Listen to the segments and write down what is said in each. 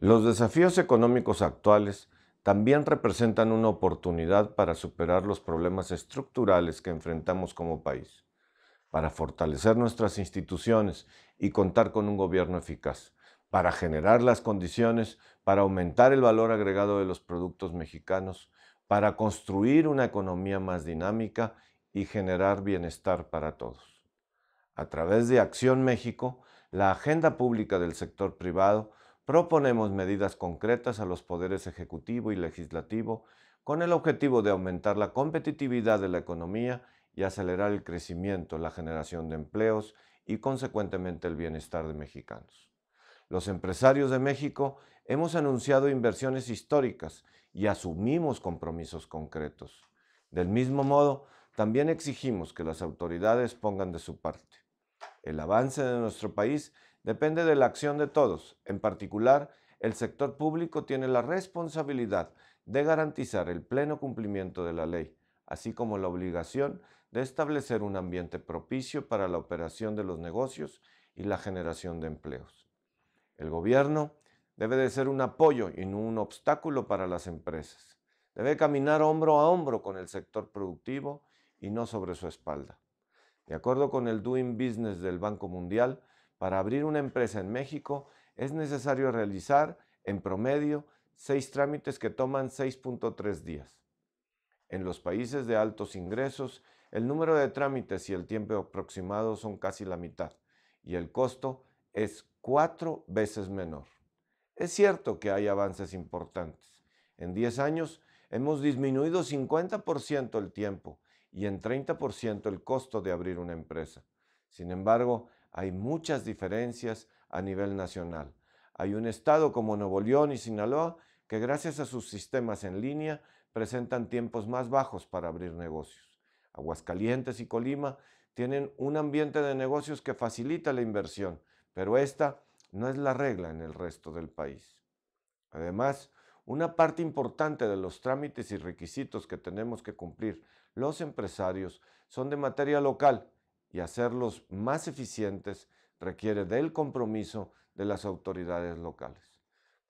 Los desafíos económicos actuales también representan una oportunidad para superar los problemas estructurales que enfrentamos como país, para fortalecer nuestras instituciones y contar con un gobierno eficaz, para generar las condiciones para aumentar el valor agregado de los productos mexicanos, para construir una economía más dinámica y generar bienestar para todos. A través de Acción México, la agenda pública del sector privado, proponemos medidas concretas a los poderes ejecutivo y legislativo con el objetivo de aumentar la competitividad de la economía y acelerar el crecimiento, la generación de empleos y consecuentemente el bienestar de mexicanos. Los empresarios de México Hemos anunciado inversiones históricas y asumimos compromisos concretos. Del mismo modo, también exigimos que las autoridades pongan de su parte. El avance de nuestro país depende de la acción de todos. En particular, el sector público tiene la responsabilidad de garantizar el pleno cumplimiento de la ley, así como la obligación de establecer un ambiente propicio para la operación de los negocios y la generación de empleos. El gobierno Debe de ser un apoyo y no un obstáculo para las empresas. Debe caminar hombro a hombro con el sector productivo y no sobre su espalda. De acuerdo con el Doing Business del Banco Mundial, para abrir una empresa en México es necesario realizar, en promedio, seis trámites que toman 6.3 días. En los países de altos ingresos, el número de trámites y el tiempo aproximado son casi la mitad y el costo es cuatro veces menor. Es cierto que hay avances importantes. En 10 años hemos disminuido 50% el tiempo y en 30% el costo de abrir una empresa. Sin embargo, hay muchas diferencias a nivel nacional. Hay un estado como Nuevo León y Sinaloa que gracias a sus sistemas en línea presentan tiempos más bajos para abrir negocios. Aguascalientes y Colima tienen un ambiente de negocios que facilita la inversión, pero esta no es la regla en el resto del país. Además, una parte importante de los trámites y requisitos que tenemos que cumplir los empresarios son de materia local y hacerlos más eficientes requiere del compromiso de las autoridades locales.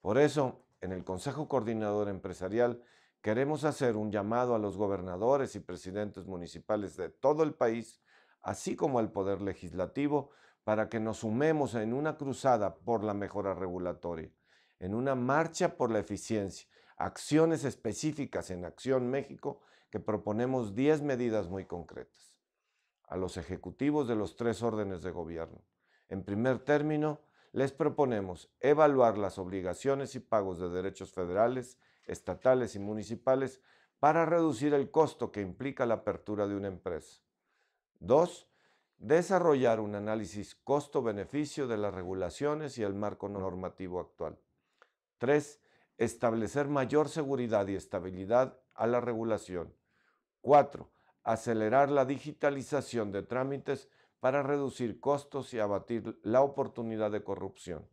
Por eso, en el Consejo Coordinador Empresarial queremos hacer un llamado a los gobernadores y presidentes municipales de todo el país, así como al Poder Legislativo, para que nos sumemos en una cruzada por la mejora regulatoria, en una marcha por la eficiencia, acciones específicas en Acción México que proponemos 10 medidas muy concretas. A los ejecutivos de los tres órdenes de gobierno. En primer término, les proponemos evaluar las obligaciones y pagos de derechos federales, estatales y municipales para reducir el costo que implica la apertura de una empresa. Dos, desarrollar un análisis costo-beneficio de las regulaciones y el marco normativo actual. 3. Establecer mayor seguridad y estabilidad a la regulación. 4. Acelerar la digitalización de trámites para reducir costos y abatir la oportunidad de corrupción.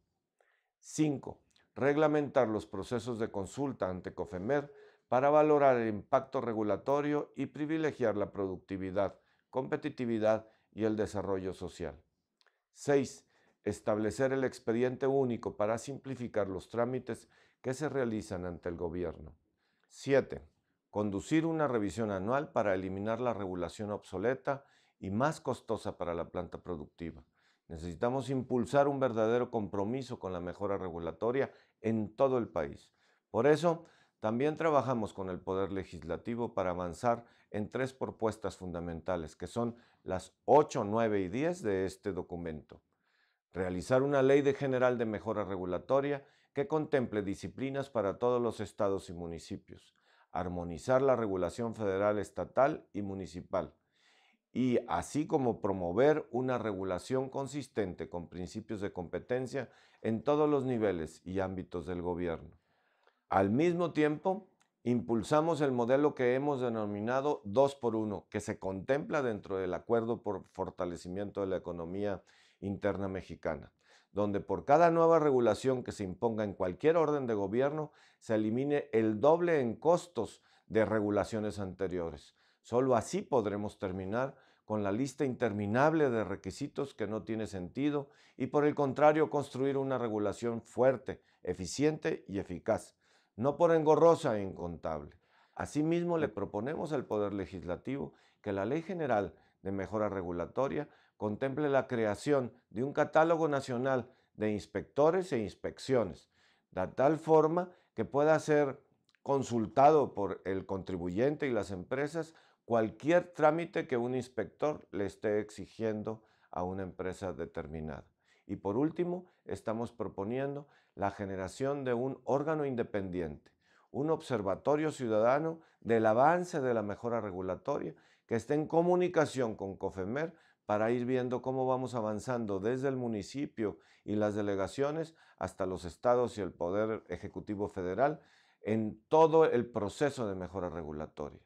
5. Reglamentar los procesos de consulta ante COFEMER para valorar el impacto regulatorio y privilegiar la productividad, competitividad y el desarrollo social. 6. Establecer el expediente único para simplificar los trámites que se realizan ante el gobierno. 7. Conducir una revisión anual para eliminar la regulación obsoleta y más costosa para la planta productiva. Necesitamos impulsar un verdadero compromiso con la mejora regulatoria en todo el país. Por eso, también trabajamos con el Poder Legislativo para avanzar en tres propuestas fundamentales, que son las 8, 9 y 10 de este documento. Realizar una ley de general de mejora regulatoria que contemple disciplinas para todos los estados y municipios. Armonizar la regulación federal, estatal y municipal y así como promover una regulación consistente con principios de competencia en todos los niveles y ámbitos del gobierno. Al mismo tiempo, impulsamos el modelo que hemos denominado 2 por 1, que se contempla dentro del acuerdo por fortalecimiento de la economía interna mexicana, donde por cada nueva regulación que se imponga en cualquier orden de gobierno, se elimine el doble en costos de regulaciones anteriores. Solo así podremos terminar con la lista interminable de requisitos que no tiene sentido y por el contrario construir una regulación fuerte, eficiente y eficaz no por engorrosa e incontable. Asimismo, le proponemos al Poder Legislativo que la Ley General de Mejora Regulatoria contemple la creación de un catálogo nacional de inspectores e inspecciones, de tal forma que pueda ser consultado por el contribuyente y las empresas cualquier trámite que un inspector le esté exigiendo a una empresa determinada. Y por último, estamos proponiendo la generación de un órgano independiente, un observatorio ciudadano del avance de la mejora regulatoria que esté en comunicación con COFEMER para ir viendo cómo vamos avanzando desde el municipio y las delegaciones hasta los estados y el Poder Ejecutivo Federal en todo el proceso de mejora regulatoria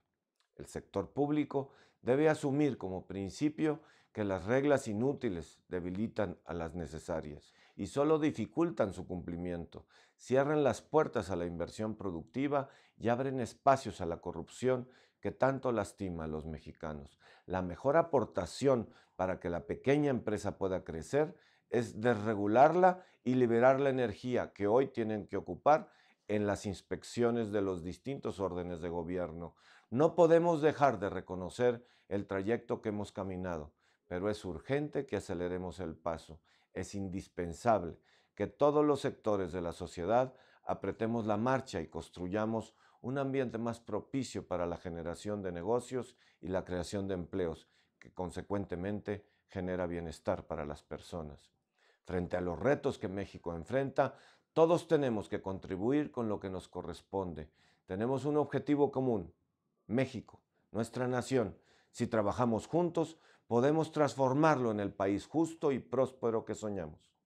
sector público debe asumir como principio que las reglas inútiles debilitan a las necesarias y solo dificultan su cumplimiento, cierran las puertas a la inversión productiva y abren espacios a la corrupción que tanto lastima a los mexicanos. La mejor aportación para que la pequeña empresa pueda crecer es desregularla y liberar la energía que hoy tienen que ocupar en las inspecciones de los distintos órdenes de gobierno. No podemos dejar de reconocer el trayecto que hemos caminado, pero es urgente que aceleremos el paso. Es indispensable que todos los sectores de la sociedad apretemos la marcha y construyamos un ambiente más propicio para la generación de negocios y la creación de empleos, que consecuentemente genera bienestar para las personas. Frente a los retos que México enfrenta, todos tenemos que contribuir con lo que nos corresponde. Tenemos un objetivo común, México, nuestra nación. Si trabajamos juntos, podemos transformarlo en el país justo y próspero que soñamos.